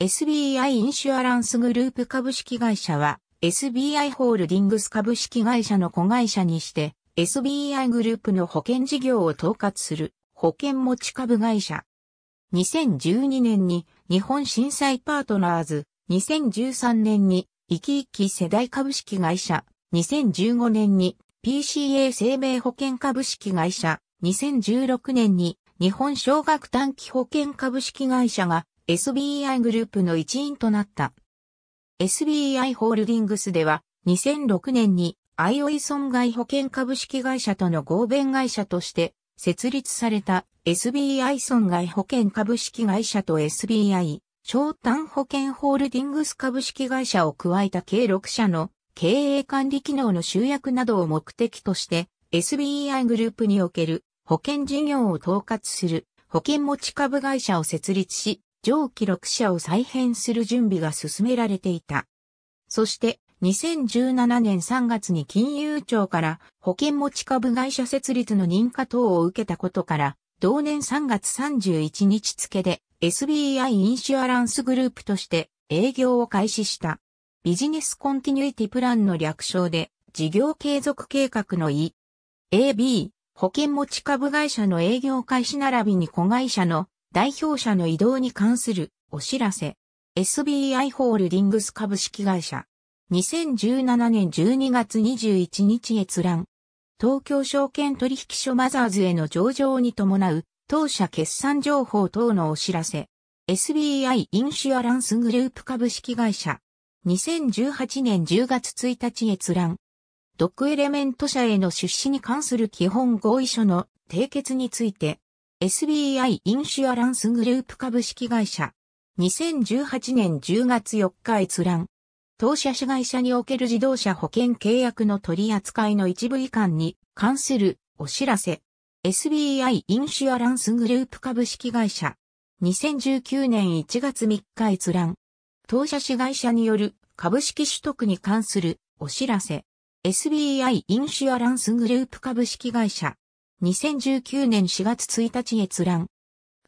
SBI インシュアランスグループ株式会社は SBI ホールディングス株式会社の子会社にして SBI グループの保険事業を統括する保険持ち株会社。2012年に日本震災パートナーズ、2013年に生き生き世代株式会社、2015年に PCA 生命保険株式会社、2016年に日本小学短期保険株式会社が SBI グループの一員となった。SBI ホールディングスでは2006年にアイオイ損害保険株式会社との合弁会社として設立された SBI 損害保険株式会社と SBI 長短保険ホールディングス株式会社を加えた計6社の経営管理機能の集約などを目的として SBI グループにおける保険事業を統括する保険持ち株会社を設立し上記録社を再編する準備が進められていた。そして、2017年3月に金融庁から保険持ち株会社設立の認可等を受けたことから、同年3月31日付で SBI インシュアランスグループとして営業を開始した。ビジネスコンティニュイティプランの略称で事業継続計画の E、AB、保険持ち株会社の営業開始並びに子会社の代表者の移動に関するお知らせ。SBI ホールディングス株式会社。2017年12月21日閲覧。東京証券取引所マザーズへの上場に伴う、当社決算情報等のお知らせ。SBI インシュアランスグループ株式会社。2018年10月1日閲覧。ドックエレメント社への出資に関する基本合意書の締結について、SBI インシュアランスグループ株式会社。2018年10月4日閲覧。当社子会社における自動車保険契約の取り扱いの一部以下に関するお知らせ。SBI インシュアランスグループ株式会社。2019年1月3日閲覧。当社市会社による株式取得に関するお知らせ。SBI インシュアランスグループ株式会社。2019年4月1日閲覧。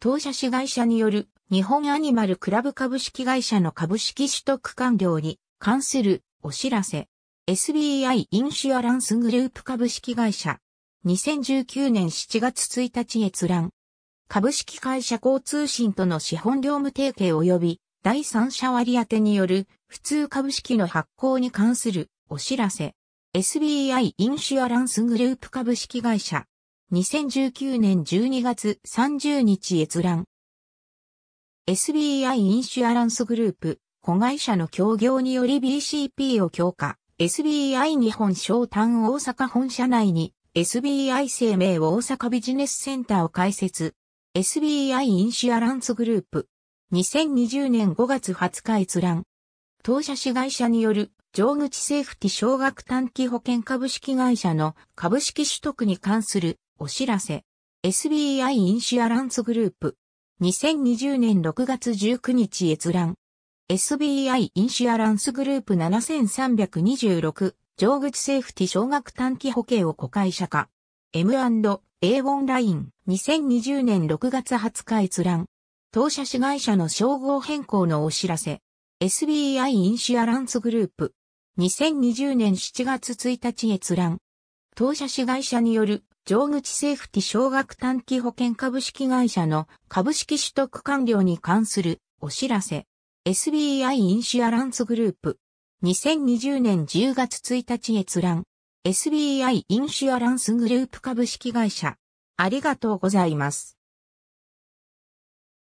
当社市会社による日本アニマルクラブ株式会社の株式取得完了に関するお知らせ。SBI インシュアランスグループ株式会社。2019年7月1日閲覧。株式会社交通信との資本業務提携及び第三者割当による普通株式の発行に関するお知らせ。SBI インシュアランスグループ株式会社。2019年12月30日閲覧。SBI インシュアランスグループ、子会社の協業により BCP を強化。SBI 日本商談大阪本社内に SBI 生命大阪ビジネスセンターを開設。SBI インシュアランスグループ。2020年5月20日閲覧。当社子会社による上口セーフティ小額短期保険株式会社の株式取得に関するお知らせ。SBI インシアランスグループ。2020年6月19日閲覧。SBI インシアランスグループ7326上口セーフティ少額短期保険を子会社化。M&A オンライン2020年6月20日閲覧。当社子会社の称号変更のお知らせ。SBI インシアランスグループ。2020年7月1日閲覧。当社子会社による上口セーフティ小額短期保険株式会社の株式取得完了に関するお知らせ。SBI インシアランスグループ。2020年10月1日閲覧。SBI インシアランスグループ株式会社。ありがとうございます。